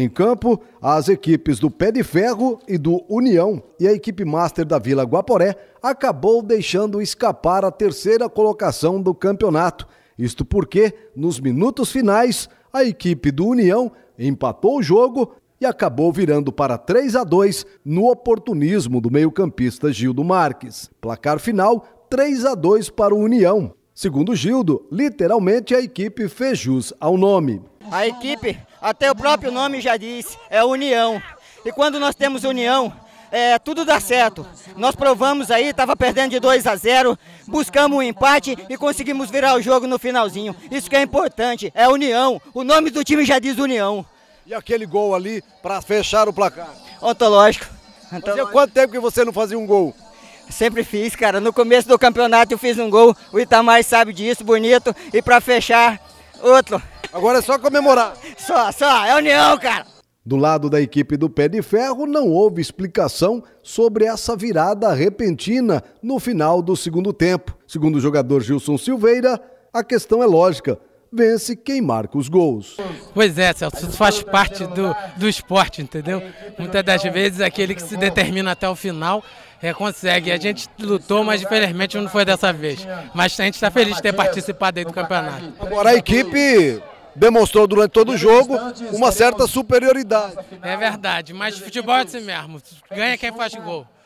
Em campo, as equipes do Pé de Ferro e do União e a equipe master da Vila Guaporé acabou deixando escapar a terceira colocação do campeonato. Isto porque, nos minutos finais, a equipe do União empatou o jogo e acabou virando para 3 a 2 no oportunismo do meio-campista Gildo Marques. Placar final 3 a 2 para o União. Segundo Gildo, literalmente a equipe fez jus ao nome. A equipe, até o próprio nome já diz, é união. E quando nós temos união, é, tudo dá certo. Nós provamos aí, estava perdendo de 2 a 0, buscamos um empate e conseguimos virar o jogo no finalzinho. Isso que é importante, é união. O nome do time já diz união. E aquele gol ali para fechar o placar? Ontológico. Fazia quanto tempo que você não fazia um gol? Sempre fiz, cara. No começo do campeonato eu fiz um gol, o Itamar sabe disso, bonito. E para fechar, outro. Agora é só comemorar. Só, só, é união, cara. Do lado da equipe do Pé de Ferro, não houve explicação sobre essa virada repentina no final do segundo tempo. Segundo o jogador Gilson Silveira, a questão é lógica vence quem marca os gols. Pois é, Celso, isso faz parte do, do esporte, entendeu? Muitas das vezes aquele que se determina até o final é, consegue. A gente lutou, mas infelizmente não foi dessa vez. Mas a gente está feliz de ter participado aí do campeonato. Agora a equipe demonstrou durante todo o jogo uma certa superioridade. É verdade, mas futebol é assim mesmo. Ganha quem faz gol.